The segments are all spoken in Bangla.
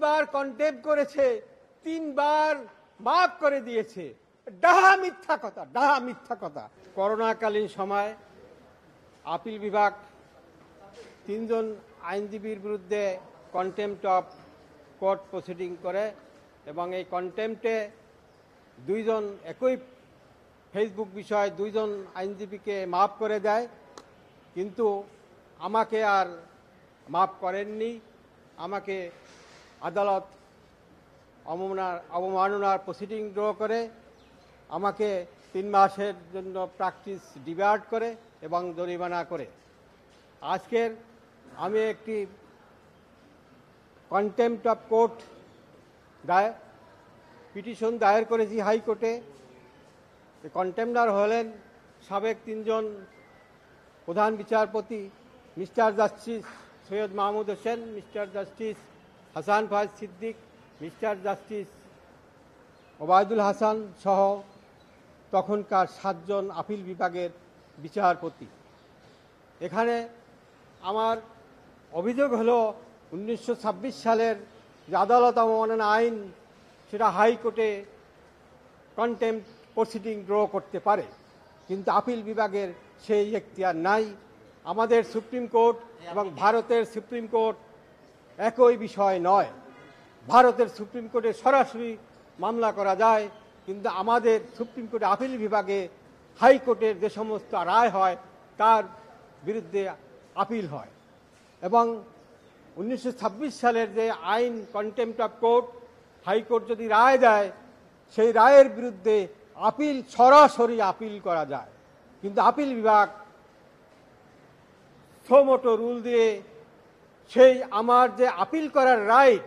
তিনবার কন্টেম করেছে তিনবার মাফ করে দিয়েছে ডাহা মিথ্যা কথা ডাহা মিথ্যা কথা করোনাকালীন সময় আপিল বিভাগ তিনজন আইনজীবীর বিরুদ্ধে কন্টেম্পট অফ কোর্ট প্রসিডিং করে এবং এই কন্টেম্পটে দুইজন একই ফেসবুক বিষয়ে দুইজন আইনজীবীকে মাফ করে দেয় কিন্তু আমাকে আর মাফ করেননি আমাকে আদালত অবমাননার অবমাননার প্রসিডিং ড্র করে আমাকে তিন মাসের জন্য প্র্যাকটিস ডিভার্ট করে এবং জরিমানা করে আজকের আমি একটি কন্টেম্পট অফ কোর্ট দায় পিটিশন দায়ের করেছি হাইকোর্টে কন্টেম্পনার হলেন সাবেক তিনজন প্রধান বিচারপতি mister justice Syed Mahmud Hossain mister justice Hasan Foez Siddique mister justice Obaidul Hasan সহ তখনকার সাতজন আপিল বিভাগের বিচারপতি এখানে আমার অভিযোগ হলো উনিশশো সালের যে আদালত অবমাননা আইন সেটা হাইকোর্টে কন্টেম্প প্রসিডিং ড্র করতে পারে কিন্তু আপিল বিভাগের সেই এখতিয়ার নাই আমাদের সুপ্রিম কোর্ট এবং ভারতের সুপ্রিম কোর্ট একই বিষয় নয় ভারতের সুপ্রিম কোর্টে সরাসরি মামলা করা যায় কিন্তু আমাদের সুপ্রিম কোর্টে আপিল বিভাগে হাইকোর্টের যে সমস্ত রায় হয় তার বিরুদ্ধে আপিল হয় এবং উনিশশো সালের যে আইন কন্টেম্পট অফ কোর্ট হাইকোর্ট যদি রায় দেয় সেই রায়ের বিরুদ্ধে আপিল সরাসরি আপিল করা যায় কিন্তু আপিল বিভাগ সোমোটো রুল দিয়ে সেই আমার যে আপিল করার রাইট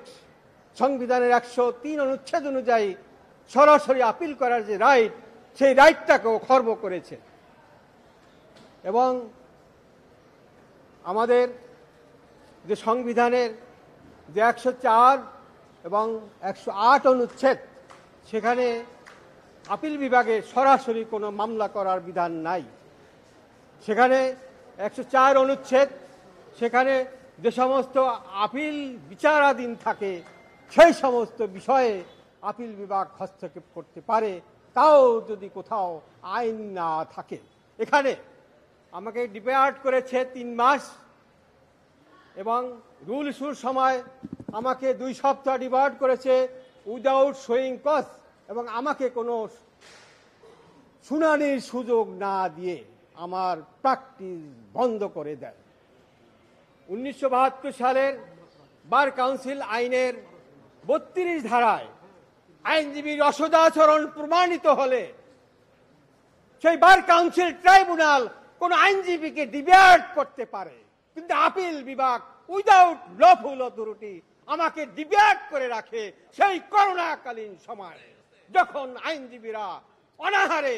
সংবিধানের একশো তিন অনুচ্ছেদ অনুযায়ী সরাসরি আপিল করার যে রাইট সেই রাইটটাকেও খর্ব করেছে এবং আমাদের যে সংবিধানের যে একশো চার এবং একশো আট অনুচ্ছেদ সেখানে আপিল বিভাগে সরাসরি কোনো মামলা করার বিধান নাই সেখানে একশো চার অনুচ্ছেদ সেখানে যে সমস্ত আপিল বিচারাধীন থাকে সেই সমস্ত বিষয়ে আপিল বিভাগ হস্তক্ষেপ করতে পারে তাও যদি কোথাও আইন না থাকে এখানে আমাকে ডিপেয়ার্ড করেছে তিন মাস এবং রুল ইস্যুর সময় আমাকে দুই সপ্তাহ ডিপেয়ার্ড করেছে উইদাউট শোয়িং কস এবং আমাকে কোনো শুনানির সুযোগ না দিয়ে আমার প্র্যাকটিস বন্ধ করে দেয় উনিশশো সালের বার কাউন্সিল আইনের বত্রিশ ধারায় আইনজীবীর অসদাচরণ প্রমাণিত হলে সেই বার কাউন্সিল ট্রাইব্যুনাল কোন আইনজীবীকে ডিবেট করতে পারে কিন্তু আপিল বিভাগ উইদাউট লফুল অথরিটি আমাকে ডিবেট করে রাখে সেই করোনাকালীন সময়ে যখন আইনজীবীরা অনাহারে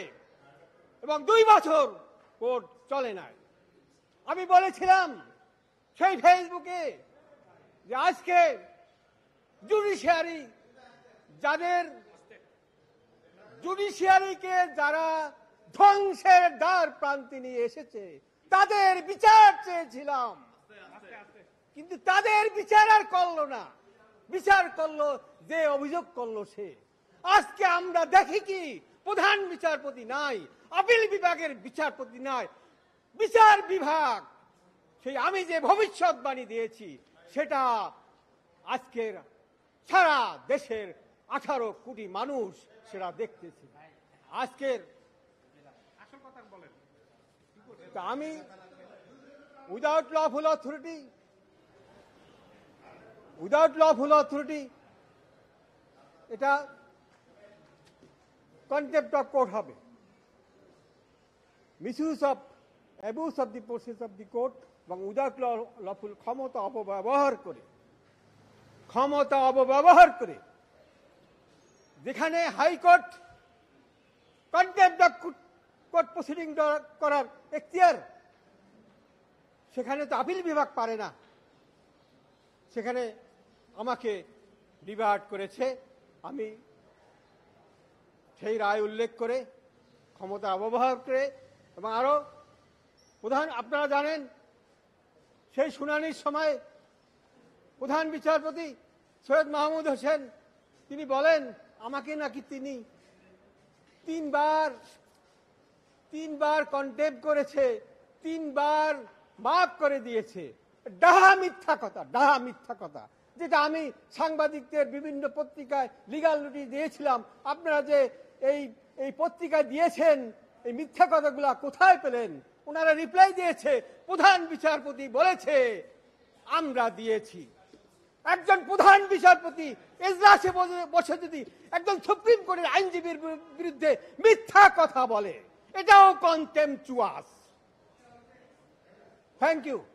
এবং দুই বছর কোর্ট চলে নাই আমি বলেছিলাম সেই ফেসবুকে যে আজকে জুডিশিয়ারি যাদের জুডিশিয়ারিকে যারা ধ্বংসের দ্বার প্রান্তি নিয়ে এসেছে তাদের বিচার চেয়েছিলাম কিন্তু তাদের বিচার আর করলো না বিচার করলো যে অভিযোগ করলো সে আজকে আমরা দেখি কি প্রধান বিচারপতি নাই আপিল বিভাগের বিচারপতি নাই বিচার বিভাগ সেই আমি যে ভবিষ্যৎবাণী দিয়েছি সেটা আজকের সারা দেশের আঠারো কোটি মানুষ সেটা দেখতেছে আজকের আমি without lawful authority without lawful authority এটা কনসেপ্ট অফ কোর্ট হবে misuse of abuse of the process of the court এবং উদাক লফুল ক্ষমতা অপব্যবহার করে ক্ষমতা অপব্যবহার করে যেখানে হাইকোর্ট কন্টেম্প কোর্ট প্রসিডিং করার এখতিয়ার সেখানে তো আপিল বিভাগ পারে না সেখানে আমাকে ডিভার্ট করেছে আমি সেই রায় উল্লেখ করে ক্ষমতা অপব্যবহার করে এবং আরও প্রধান আপনারা জানেন সেই শুনানির সময় প্রধান বিচারপতি সৈয়দ মাহমুদ হোসেন তিনি বলেন আমাকে নাকি তিনি তিনবার তিনবার কন্টেম করেছে তিনবার মাফ করে দিয়েছে ডাহা মিথ্যা কথা ডাহা মিথ্যা কথা যেটা আমি সাংবাদিকদের বিভিন্ন পত্রিকায় লিগাল রুটি দিয়েছিলাম আপনারা যে এই এই পত্রিকায় দিয়েছেন এই মিথ্যা কথাগুলা কোথায় পেলেন ওনারা রিপ্লাই দিয়েছে প্রধান বিচারপতি বলেছে আমরা দিয়েছি একজন প্রধান বিচারপতি এজলাসে বসে যদি একজন সুপ্রিম কোর্টের আইনজীবীর বিরুদ্ধে মিথ্যা কথা বলে এটাও চুয়াস থ্যাংক ইউ